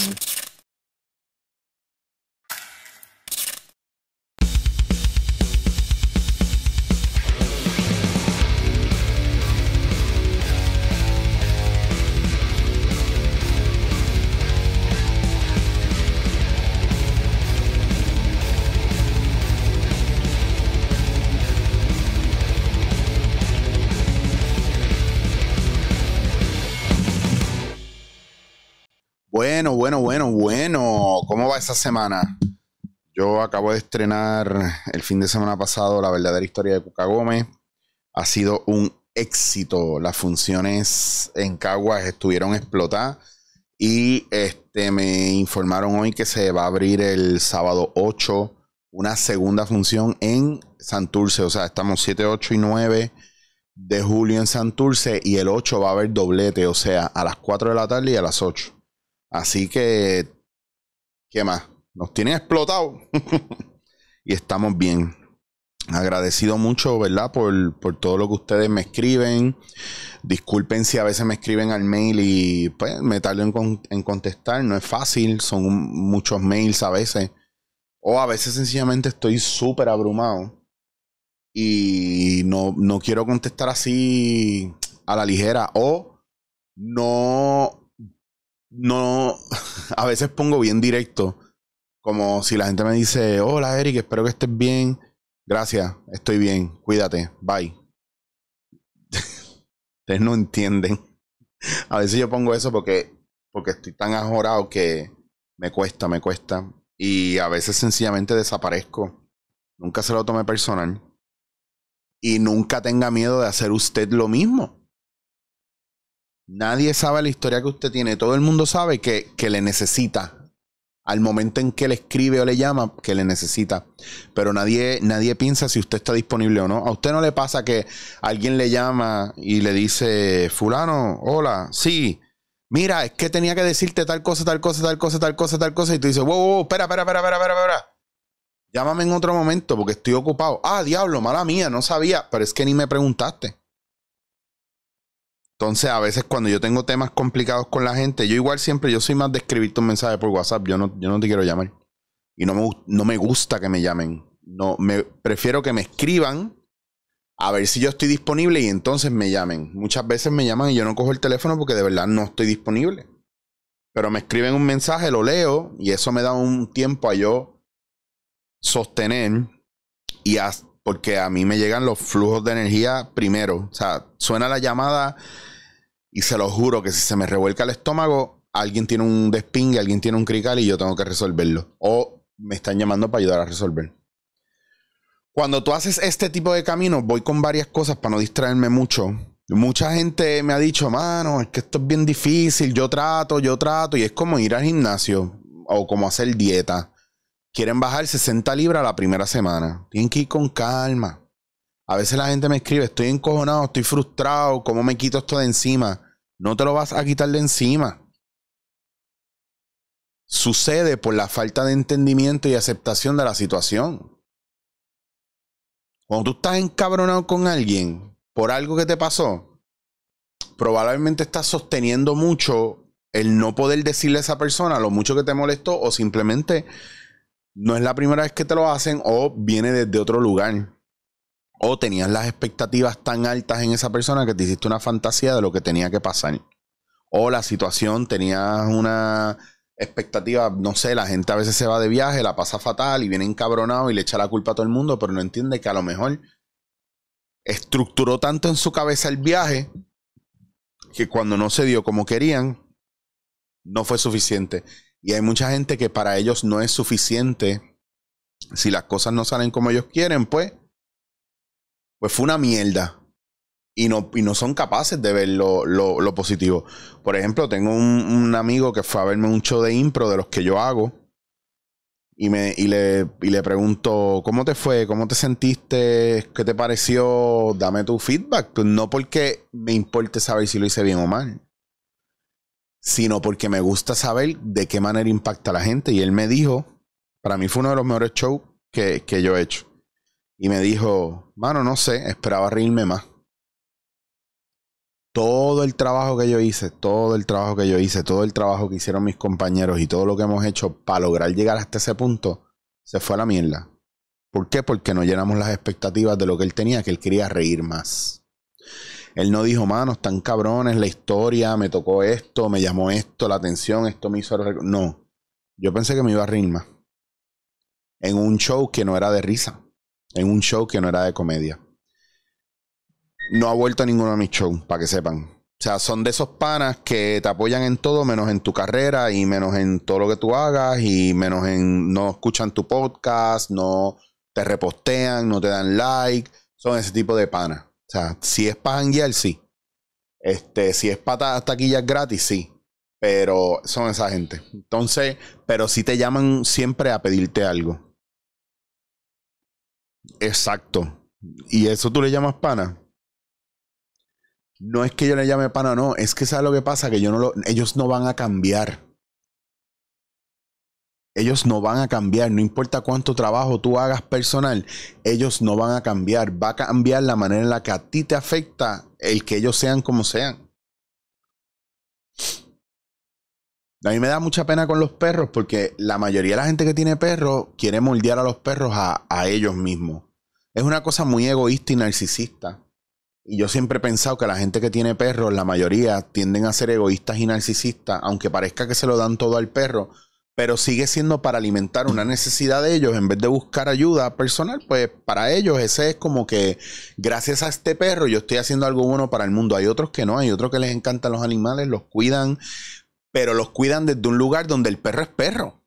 Yes. Mm-hmm. Bueno, bueno, bueno, bueno. ¿Cómo va esa semana? Yo acabo de estrenar el fin de semana pasado la verdadera historia de Cuca Gómez. Ha sido un éxito. Las funciones en Caguas estuvieron explotadas. Y este, me informaron hoy que se va a abrir el sábado 8 una segunda función en Santurce. O sea, estamos 7, 8 y 9 de julio en Santurce y el 8 va a haber doblete, o sea, a las 4 de la tarde y a las 8. Así que, ¿qué más? Nos tienen explotado y estamos bien. Agradecido mucho, ¿verdad? Por, por, todo lo que ustedes me escriben. Disculpen si a veces me escriben al mail y pues, me tardo en, contestar. No es fácil, son muchos mails a veces. O a veces sencillamente estoy súper abrumado y no, no quiero contestar así a la ligera. O no no, a veces pongo bien directo, como si la gente me dice, hola Eric, espero que estés bien, gracias, estoy bien, cuídate, bye. Ustedes no entienden. A veces yo pongo eso porque, porque estoy tan ajorado que me cuesta, me cuesta. Y a veces sencillamente desaparezco. Nunca se lo tomé personal. Y nunca tenga miedo de hacer usted lo mismo. Nadie sabe la historia que usted tiene. Todo el mundo sabe que, le necesita. Al momento en que le escribe o le llama, que le necesita. Pero nadie, nadie piensa si usted está disponible o no. A usted no le pasa que alguien le llama y le dice, fulano, hola, sí. Mira, es que tenía que decirte tal cosa, tal cosa, tal cosa, tal cosa, tal cosa. Y tú dices, wow, wow, espera, espera, espera, espera, espera, espera. Llámame en otro momento porque estoy ocupado. Ah, diablo, mala mía, no sabía. Pero es que ni me preguntaste. Entonces, a veces cuando yo tengo temas complicados con la gente, yo igual siempre, yo soy más de escribirte un mensaje por WhatsApp, yo no, yo no te quiero llamar. Y no me, no me gusta que me llamen. No, me prefiero que me escriban a ver si yo estoy disponible y entonces me llamen. Muchas veces me llaman y yo no cojo el teléfono porque de verdad no estoy disponible. Pero me escriben un mensaje, lo leo y eso me da un tiempo a yo sostener y hasta porque a mí me llegan los flujos de energía primero. O sea, suena la llamada y se lo juro que si se me revuelca el estómago, alguien tiene un despingue, alguien tiene un crical y yo tengo que resolverlo. O me están llamando para ayudar a resolver. Cuando tú haces este tipo de camino, voy con varias cosas para no distraerme mucho. Mucha gente me ha dicho, mano, es que esto es bien difícil, yo trato, yo trato, y es como ir al gimnasio o como hacer dieta quieren bajar 60 libras la primera semana. Tienen que ir con calma. A veces la gente me escribe, estoy encojonado, estoy frustrado, ¿cómo me quito esto de encima? No te lo vas a quitar de encima. Sucede por la falta de entendimiento y aceptación de la situación. Cuando tú estás encabronado con alguien por algo que te pasó, probablemente estás sosteniendo mucho el no poder decirle a esa persona lo mucho que te molestó o simplemente no es la primera vez que te lo hacen o viene desde otro lugar. O tenías las expectativas tan altas en esa persona que te hiciste una fantasía de lo que tenía que pasar. O la situación, tenías una expectativa, no sé, la gente a veces se va de viaje, la pasa fatal y viene encabronado y le echa la culpa a todo el mundo, pero no entiende que a lo mejor estructuró tanto en su cabeza el viaje que cuando no se dio como querían, no fue suficiente. Y hay mucha gente que para ellos no es suficiente. Si las cosas no salen como ellos quieren, pues, pues fue una mierda. Y no, y no son capaces de ver lo, positivo. Por ejemplo, tengo un, amigo que fue a verme un show de impro de los que yo hago. Y, me, y, le, y le pregunto, ¿cómo te fue? ¿Cómo te sentiste? ¿Qué te pareció? Dame tu feedback. No porque me importe saber si lo hice bien o mal sino porque me gusta saber de qué manera impacta la gente. Y él me dijo, para mí fue uno de los mejores shows que, yo he hecho. Y me dijo, mano, no sé, esperaba reírme más. Todo el trabajo que yo hice, todo el trabajo que yo hice, todo el trabajo que hicieron mis compañeros y todo lo que hemos hecho para lograr llegar hasta ese punto, se fue a la mierda. ¿Por qué? Porque no llenamos las expectativas de lo que él tenía, que él quería reír más. Él no dijo, mano, están cabrones, la historia, me tocó esto, me llamó esto, la atención, esto me hizo... No, yo pensé que me iba a reír más. En un show que no era de risa, en un show que no era de comedia. No ha vuelto a ninguno de mis shows, para que sepan. O sea, son de esos panas que te apoyan en todo, menos en tu carrera y menos en todo lo que tú hagas y menos en no escuchan tu podcast, no te repostean, no te dan like. Son ese tipo de panas. O sea, si es para janguear, sí. Este, si es para taquillas gratis, sí. Pero son esa gente. Entonces, pero si te llaman siempre a pedirte algo. Exacto. ¿Y eso tú le llamas pana? No es que yo le llame pana, no. Es que sabes lo que pasa, que yo ellos no van a cambiar. Ellos no van a cambiar, no importa cuánto trabajo tú hagas personal, ellos no van a cambiar. Va a cambiar la manera en la que a ti te afecta el que ellos sean como sean. A mí me da mucha pena con los perros porque la mayoría de la gente que tiene perros quiere moldear a los perros a, ellos mismos. Es una cosa muy egoísta y narcisista. Y yo siempre he pensado que la gente que tiene perros, la mayoría, tienden a ser egoístas y narcisistas, aunque parezca que se lo dan todo al perro, pero sigue siendo para alimentar una necesidad de ellos en vez de buscar ayuda personal, pues para ellos ese es como que gracias a este perro yo estoy haciendo algo bueno para el mundo. Hay otros que no, hay otros que les encantan los animales, los cuidan, pero los cuidan desde un lugar donde el perro es perro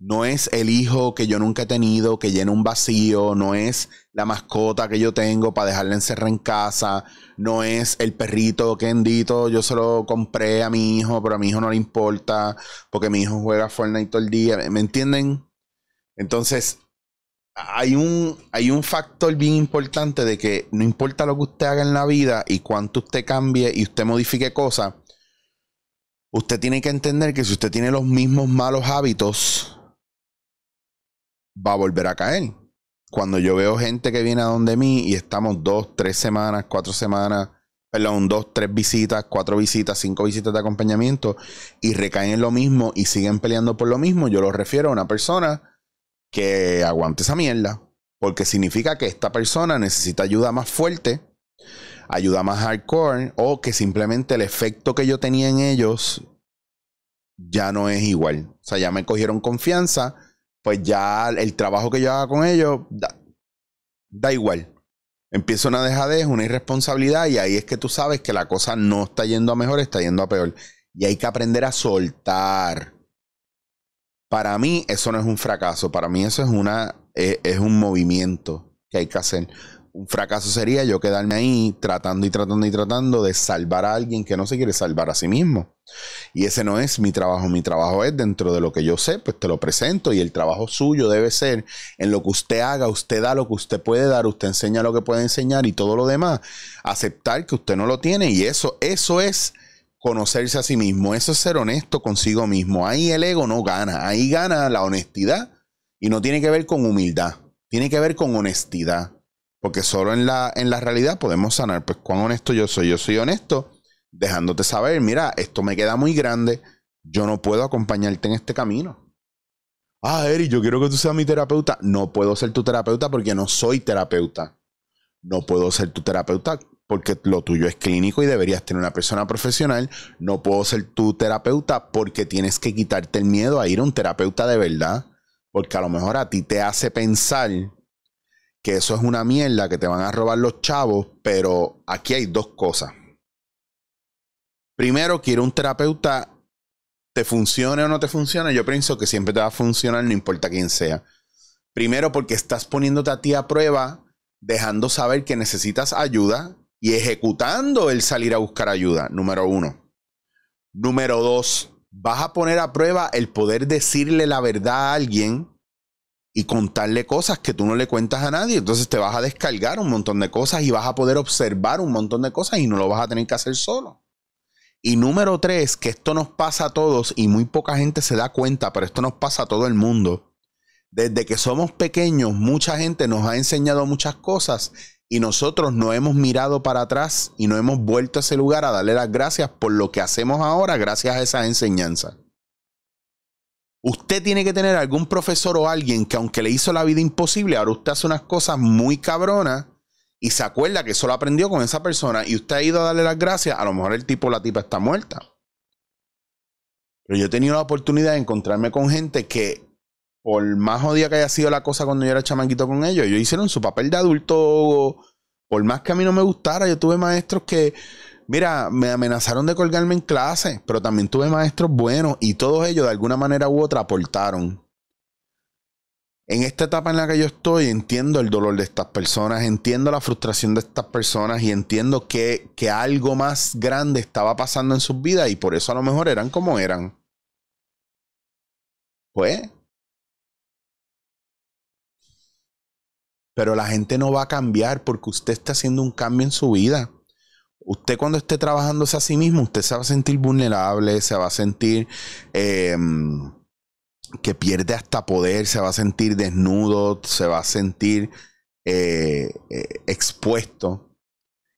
no es el hijo que yo nunca he tenido, que llena un vacío, no es la mascota que yo tengo para dejarla encerrada en casa, no es el perrito que endito, yo se lo compré a mi hijo, pero a mi hijo no le importa, porque mi hijo juega Fortnite todo el día, ¿me entienden? Entonces, hay un, hay un factor bien importante de que no importa lo que usted haga en la vida y cuánto usted cambie y usted modifique cosas, usted tiene que entender que si usted tiene los mismos malos hábitos, va a volver a caer. Cuando yo veo gente que viene a donde mí y estamos dos, tres semanas, cuatro semanas, perdón, dos, tres visitas, cuatro visitas, cinco visitas de acompañamiento y recaen en lo mismo y siguen peleando por lo mismo, yo lo refiero a una persona que aguante esa mierda. Porque significa que esta persona necesita ayuda más fuerte, ayuda más hardcore, o que simplemente el efecto que yo tenía en ellos ya no es igual. O sea, ya me cogieron confianza pues ya el trabajo que yo haga con ellos da, igual. Empieza una dejadez, una irresponsabilidad y ahí es que tú sabes que la cosa no está yendo a mejor, está yendo a peor. Y hay que aprender a soltar. Para mí eso no es un fracaso, para mí eso es, una, es un movimiento que hay que hacer. Un fracaso sería yo quedarme ahí tratando y tratando y tratando de salvar a alguien que no se quiere salvar a sí mismo. Y ese no es mi trabajo. Mi trabajo es dentro de lo que yo sé, pues te lo presento. Y el trabajo suyo debe ser en lo que usted haga, usted da lo que usted puede dar, usted enseña lo que puede enseñar y todo lo demás. Aceptar que usted no lo tiene. Y eso, eso es conocerse a sí mismo. Eso es ser honesto consigo mismo. Ahí el ego no gana. Ahí gana la honestidad. Y no tiene que ver con humildad. Tiene que ver con honestidad. Porque solo en la, en la realidad podemos sanar. Pues cuán honesto yo soy. Yo soy honesto dejándote saber, mira, esto me queda muy grande. Yo no puedo acompañarte en este camino. Ah, Eri, yo quiero que tú seas mi terapeuta. No puedo ser tu terapeuta porque no soy terapeuta. No puedo ser tu terapeuta porque lo tuyo es clínico y deberías tener una persona profesional. No puedo ser tu terapeuta porque tienes que quitarte el miedo a ir a un terapeuta de verdad. Porque a lo mejor a ti te hace pensar que eso es una mierda, que te van a robar los chavos, pero aquí hay dos cosas. Primero, quiero un terapeuta, te funcione o no te funcione, yo pienso que siempre te va a funcionar, no importa quién sea. Primero, porque estás poniéndote a ti a prueba, dejando saber que necesitas ayuda y ejecutando el salir a buscar ayuda, número uno. Número dos, vas a poner a prueba el poder decirle la verdad a alguien y contarle cosas que tú no le cuentas a nadie. Entonces te vas a descargar un montón de cosas y vas a poder observar un montón de cosas y no lo vas a tener que hacer solo. Y número tres, que esto nos pasa a todos y muy poca gente se da cuenta, pero esto nos pasa a todo el mundo. Desde que somos pequeños, mucha gente nos ha enseñado muchas cosas y nosotros no hemos mirado para atrás y no hemos vuelto a ese lugar a darle las gracias por lo que hacemos ahora gracias a esas enseñanzas. Usted tiene que tener algún profesor o alguien que aunque le hizo la vida imposible, ahora usted hace unas cosas muy cabronas y se acuerda que eso lo aprendió con esa persona y usted ha ido a darle las gracias, a lo mejor el tipo o la tipa está muerta. Pero yo he tenido la oportunidad de encontrarme con gente que, por más jodida que haya sido la cosa cuando yo era chamanquito con ellos, ellos hicieron su papel de adulto. Por más que a mí no me gustara, yo tuve maestros que Mira, me amenazaron de colgarme en clase, pero también tuve maestros buenos y todos ellos de alguna manera u otra aportaron. En esta etapa en la que yo estoy, entiendo el dolor de estas personas, entiendo la frustración de estas personas y entiendo que, algo más grande estaba pasando en sus vidas y por eso a lo mejor eran como eran. Pues Pero la gente no va a cambiar porque usted está haciendo un cambio en su vida usted cuando esté trabajándose a sí mismo, usted se va a sentir vulnerable, se va a sentir em, que pierde hasta poder, se va a sentir desnudo, se va a sentir eh, eh, expuesto.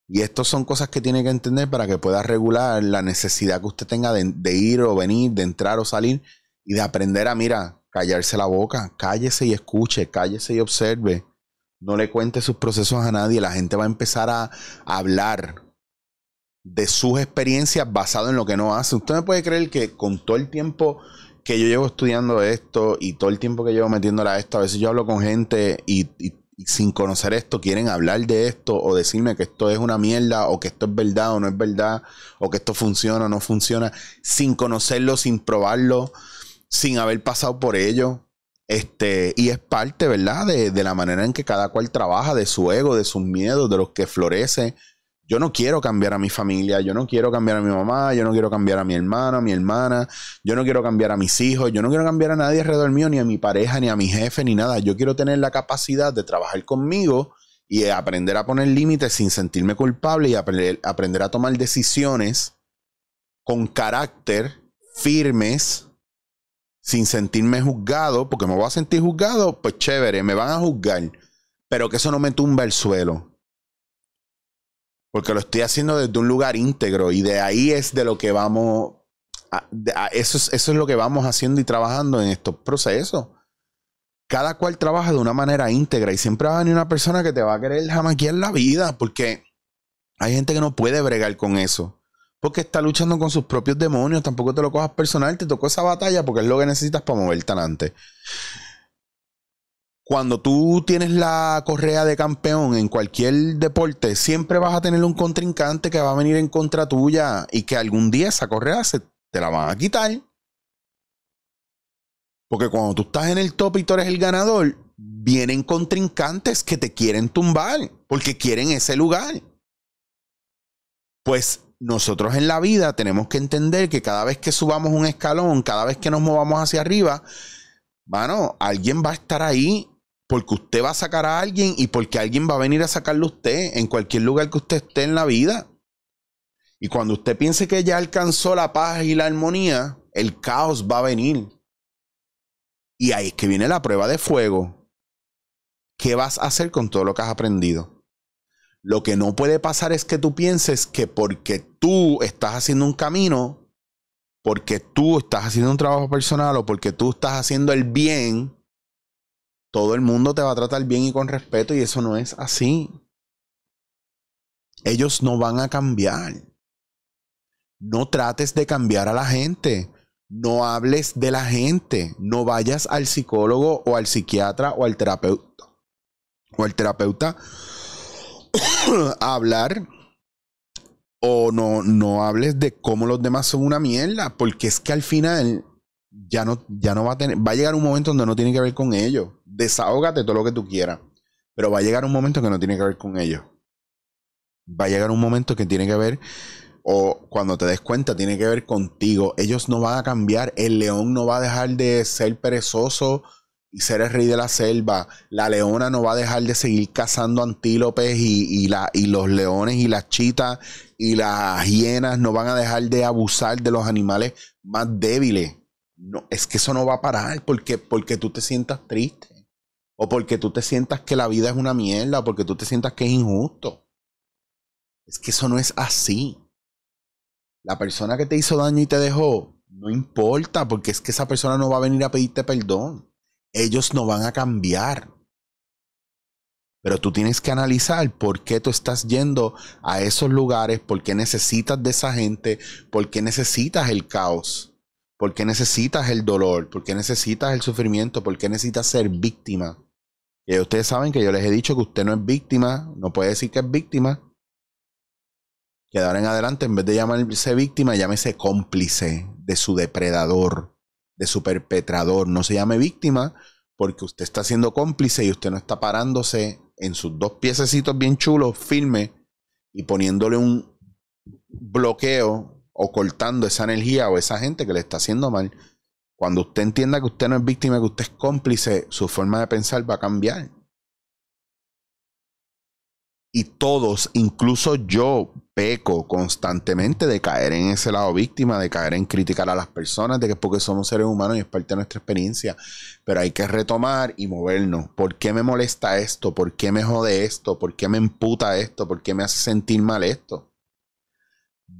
Y estas son cosas que tiene que entender para que pueda regular la necesidad que usted tenga de, de, ir o venir, de entrar o salir y de aprender a, mira, callarse la boca, cállese y escuche, cállese y observe. No le cuente sus procesos a nadie. La gente va a empezar a hablar de sus experiencias basado en lo que no hace. Usted me puede creer que con todo el tiempo que yo llevo estudiando esto y todo el tiempo que llevo metiéndola a esto, a veces yo hablo con gente y, sin conocer esto quieren hablar de esto o decirme que esto es una mierda o que esto es verdad o no es verdad o que esto funciona o no funciona sin conocerlo, sin probarlo, sin haber pasado por ello. Este, y es parte, ¿verdad? De, de la manera en que cada cual trabaja, de su ego, de sus miedos, de los que florece yo no quiero cambiar a mi familia, yo no quiero cambiar a mi mamá, yo no quiero cambiar a mi hermano, a mi hermana, yo no quiero cambiar a mis hijos, yo no quiero cambiar a nadie alrededor mío, ni a mi pareja, ni a mi jefe, ni nada. Yo quiero tener la capacidad de trabajar conmigo y aprender a poner límites sin sentirme culpable y aprender, aprender a tomar decisiones con carácter, firmes, sin sentirme juzgado, porque me voy a sentir juzgado, pues chévere, me van a juzgar, pero que eso no me tumba el suelo, porque lo estoy haciendo desde un lugar íntegro y de ahí es de lo que vamos, eso, es, eso es lo que vamos haciendo y trabajando en estos procesos. Cada cual trabaja de una manera íntegra y siempre va a venir una persona que te va a querer en la vida porque hay gente que no puede bregar con eso. Porque está luchando con sus propios demonios. Tampoco te lo cojas personal. Te tocó esa batalla porque es lo que necesitas para moverte adelante cuando tú tienes la correa de campeón en cualquier deporte, siempre vas a tener un contrincante que va a venir en contra tuya y que algún día esa correa se, te la van a quitar. Porque cuando tú estás en el top y tú eres el ganador, vienen contrincantes que te quieren tumbar porque quieren ese lugar. Pues nosotros en la vida tenemos que entender que cada vez que subamos un escalón, cada vez que nos movamos hacia arriba, bueno, alguien va a estar ahí porque usted va a sacar a alguien y porque alguien va a venir a sacarle a usted en cualquier lugar que usted esté en la vida. Y cuando usted piense que ya alcanzó la paz y la armonía, el caos va a venir. Y ahí es que viene la prueba de fuego. ¿Qué vas a hacer con todo lo que has aprendido? Lo que no puede pasar es que tú pienses que porque tú estás haciendo un camino, porque tú estás haciendo un trabajo personal o porque tú estás haciendo el bien, todo el mundo te va a tratar bien y con respeto y eso no es así. Ellos no van a cambiar. No trates de cambiar a la gente. No hables de la gente. No vayas al psicólogo o al psiquiatra o al terapeuta. O al terapeuta a hablar. O no, no hables de cómo los demás son una mierda. Porque es que al final ya no, ya no va a tener, va a llegar un momento donde no tiene que ver con ellos. Desahógate todo lo que tú quieras, pero va a llegar un momento que no tiene que ver con ellos. Va a llegar un momento que tiene que ver, o cuando te des cuenta, tiene que ver contigo. Ellos no van a cambiar, el león no va a dejar de ser perezoso y ser el rey de la selva. La leona no va a dejar de seguir cazando antílopes y, la, y los leones y las chitas y las hienas no van a dejar de abusar de los animales más débiles es que eso no va a parar porque, porque tú te sientas triste o porque tú te sientas que la vida es una mierda o porque tú te sientas que es injusto. Es que eso no es así. La persona que te hizo daño y te dejó, no importa porque es que esa persona no va a venir a pedirte perdón. Ellos no van a cambiar. Pero tú tienes que analizar por qué tú estás yendo a esos lugares, por qué necesitas de esa gente, por qué necesitas el caos. ¿Por qué necesitas el dolor? ¿Por qué necesitas el sufrimiento? ¿Por qué necesitas ser víctima? Que ustedes saben que yo les he dicho que usted no es víctima, no puede decir que es víctima. Que de ahora en adelante, en vez de llamarse víctima, llámese cómplice de su depredador, de su perpetrador. No se llame víctima porque usted está siendo cómplice y usted no está parándose en sus dos piececitos bien chulos, firme, y poniéndole un bloqueo o cortando esa energía o esa gente que le está haciendo mal. Cuando usted entienda que usted no es víctima, que usted es cómplice, su forma de pensar va a cambiar. Y todos, incluso yo, peco constantemente de caer en ese lado víctima, de caer en criticar a las personas, de que porque somos seres humanos y es parte de nuestra experiencia. Pero hay que retomar y movernos. ¿Por qué me molesta esto? ¿Por qué me jode esto? ¿Por qué me emputa esto? ¿Por qué me hace sentir mal esto?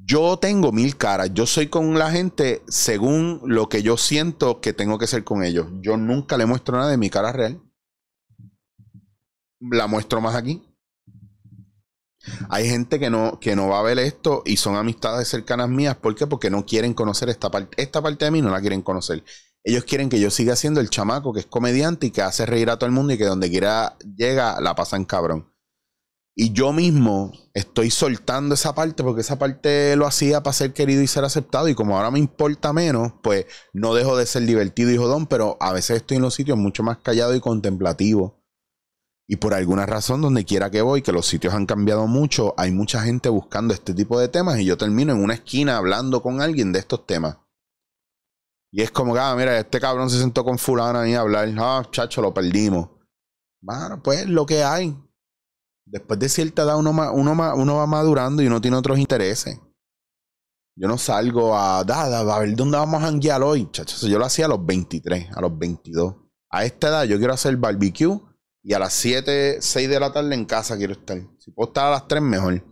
yo tengo mil caras, yo soy con la gente según lo que yo siento que tengo que ser con ellos. Yo nunca le muestro nada de mi cara real. La muestro más aquí. Hay gente que no, que no va a ver esto y son amistades cercanas mías. ¿Por qué? Porque no quieren conocer esta parte. Esta parte de mí no la quieren conocer. Ellos quieren que yo siga siendo el chamaco que es comediante y que hace reír a todo el mundo y que donde quiera llega la pasan cabrón. Y yo mismo estoy soltando esa parte porque esa parte lo hacía para ser querido y ser aceptado. Y como ahora me importa menos, pues no dejo de ser divertido y jodón, pero a veces estoy en los sitios mucho más callado y contemplativo. Y por alguna razón, donde quiera que voy, que los sitios han cambiado mucho, hay mucha gente buscando este tipo de temas y yo termino en una esquina hablando con alguien de estos temas. Y es como, ah, mira, este cabrón se sentó con a mí a hablar, ah, chacho, lo perdimos. Bueno, pues lo que hay, después de cierta edad uno, uno, uno va madurando y uno tiene otros intereses. Yo no salgo a, Dada, a ver dónde vamos a janguear hoy, chachos. Yo lo hacía a los 23, a los 22. A esta edad yo quiero hacer barbecue y a las 7, 6 de la tarde en casa quiero estar. Si puedo estar a las 3, mejor.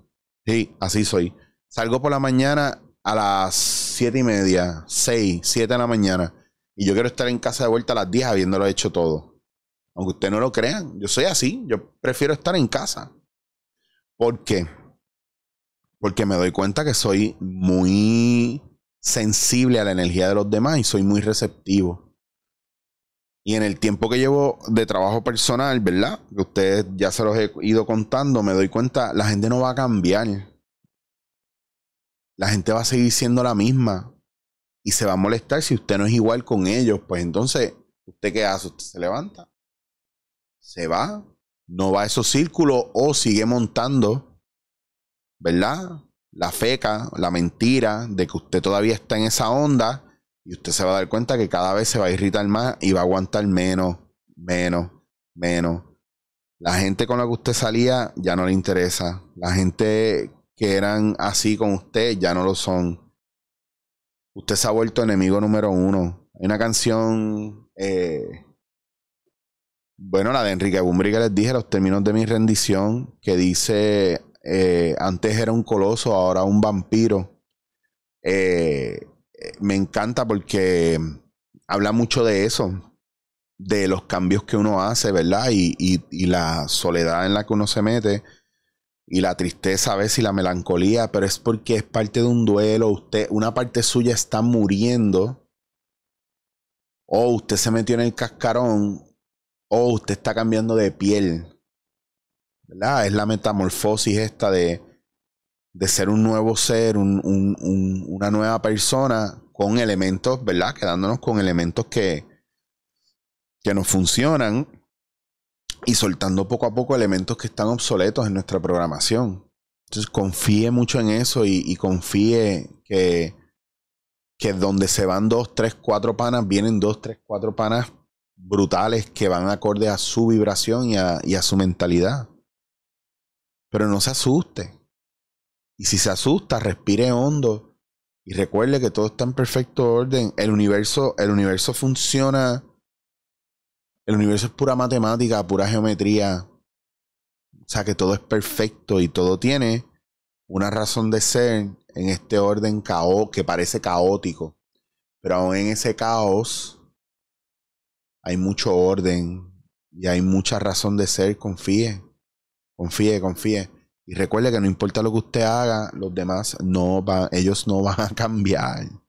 Sí, así soy. Salgo por la mañana a las 7 y media, 6, 7 de la mañana. Y yo quiero estar en casa de vuelta a las 10 habiéndolo hecho todo. Aunque ustedes no lo crean, yo soy así. Yo prefiero estar en casa. ¿Por qué? Porque me doy cuenta que soy muy sensible a la energía de los demás y soy muy receptivo. Y en el tiempo que llevo de trabajo personal, ¿verdad? Que ustedes ya se los he ido contando, me doy cuenta, la gente no va a cambiar. La gente va a seguir siendo la misma y se va a molestar si usted no es igual con ellos. Pues entonces, ¿usted qué hace? Usted se levanta se va, no va a esos círculos o sigue montando, ¿verdad? La feca, la mentira de que usted todavía está en esa onda y usted se va a dar cuenta que cada vez se va a irritar más y va a aguantar menos, menos, menos. La gente con la que usted salía ya no le interesa. La gente que eran así con usted ya no lo son. Usted se ha vuelto enemigo número uno. Hay una canción eh, bueno, la de Enrique Bumbri que les dije, los términos de mi rendición, que dice, eh, antes era un coloso, ahora un vampiro. Eh, eh, me encanta porque habla mucho de eso, de los cambios que uno hace, ¿verdad? Y, la soledad en la que uno se mete, y la tristeza a veces, y la melancolía, pero es porque es parte de un duelo, usted, una parte suya está muriendo, o usted se metió en el cascarón, oh, usted está cambiando de piel. ¿Verdad? Es la metamorfosis esta de, ser un nuevo ser, una nueva persona con elementos, ¿verdad? Quedándonos con elementos que, que nos funcionan y soltando poco a poco elementos que están obsoletos en nuestra programación. Entonces confíe mucho en eso y, y confíe que, que donde se van dos, tres, cuatro panas, vienen dos, tres, cuatro panas brutales que van acorde a su vibración y a, su mentalidad. Pero no se asuste. Y si se asusta, respire hondo y recuerde que todo está en perfecto orden. El universo, el universo funciona. El universo es pura matemática, pura geometría. O sea que todo es perfecto y todo tiene una razón de ser en este orden caótico que parece caótico. Pero aún en ese caos hay mucho orden y hay mucha razón de ser, confíe, confíe, confíe. Y recuerde que no importa lo que usted haga, los demás no van, ellos no van a cambiar.